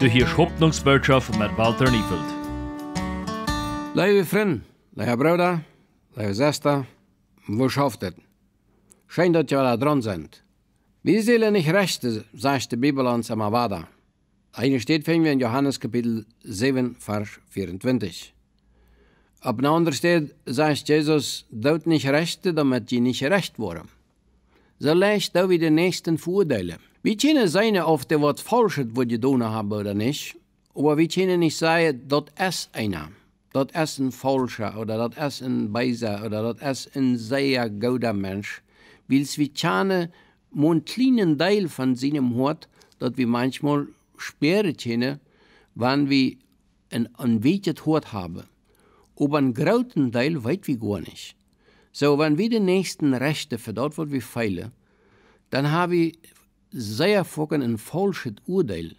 Du hörst Hoffnungsbotschaft mit Walter Niefeld. Liebe Freunde, liebe Brüder, liebe Schwester, wo schafft ihr? Schön, dass ihr alle dran seid. Wir sollen nicht rechte, sagt die Bibel uns am Avada. Eine steht finden wir in Johannes Kapitel 7, Vers 24. Ab einer anderen steht, sagt Jesus, dort nicht rechte, damit die nicht recht wurden so leicht da wie wieder nächsten Vorteile. Wir können sein, ob der was Falsches was getan haben oder nicht, aber wir können nicht sagen, dort ist einer. Dort ist ein Falscher oder dort ist ein Beiser oder dort ist ein sehr guter Mensch. Weil wir kennen einen kleinen Teil von seinem Hort, dort wir manchmal sperren können, wenn wir ein, ein weites Hort haben. Aber einen großen Teil weit wie gar nicht. So, wenn wir die nächsten Rechte für dort, wo wir feilen, dann habe ich sehr fucking ein falsches Urteil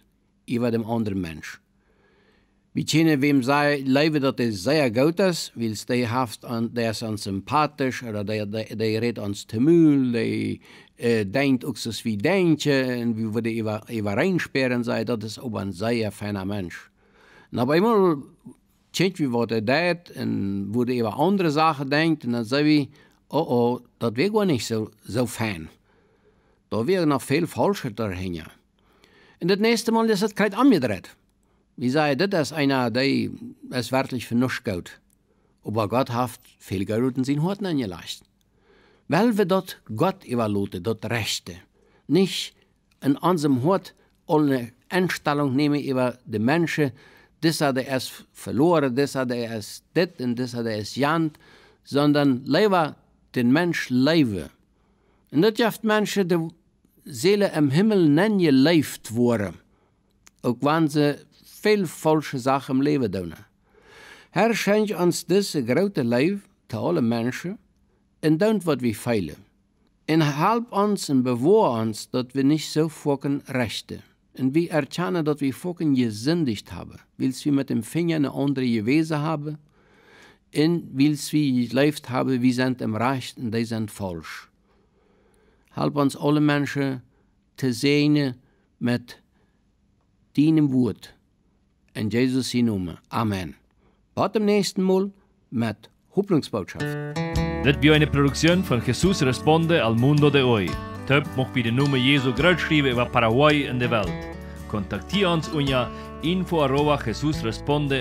über den anderen Mensch. Wir kennen wem sagen, Leibe, dass es sehr gut ist, weil der haft ist uns sympathisch, oder der, der, der redet uns Mühl, der äh, denkt auch so wie denken, und wie wir die über, über reinsperren sei, das ist aber ein sehr feiner Mensch. aber immer, wie wat hij deed en hoe hij andere zaken denkt. En dan zei wie, oh oh, dat weer gewoon niet zo, zo fijn. Daar weer nog veel falscher dahinter. En das nächste Mal ist das kein angedreht. Wie sei das, dass einer, der es wirklich für nichts geht. Aber Gott hat viel viele Gerüten sind Horten angelegt. Weil wir dort Gott überlassen, dort Rechte. Nicht in unserem Hut eine Einstellung nehmen über die Menschen, das hat er erst verloren, das hat er erst das und das hat er erst jant, sondern lebe den Mensch lebe. Und das schafft Menschen, die Seele im Himmel nennen je lebt worden, auch wenn sie viel falsche Sachen im Leben tun. Herr schenkt uns das große Leib, zu allen Menschen, und dann wird wir feilen. Und halb uns und bewahr uns, dass wir nicht so fucken rechten. Und wir erkennen, dass wir fucking gesündigt haben. weil wir mit dem Finger eine andere Gewesen haben? Und weil wir gelebt haben, wir sind im Recht und die sind falsch. Halb uns alle Menschen zu sehen mit deinem Wort. In Jesus' Namen. Amen. Bis zum nächsten Mal mit Hoffnungsbotschaft. Das war eine Produktion von Jesus Responde al Mundo de Hoy. Töp mocht bei den Nummer Jesu großschreiben über Paraguay in der Welt. Kontaktier uns unja info arroba jesusresponde.com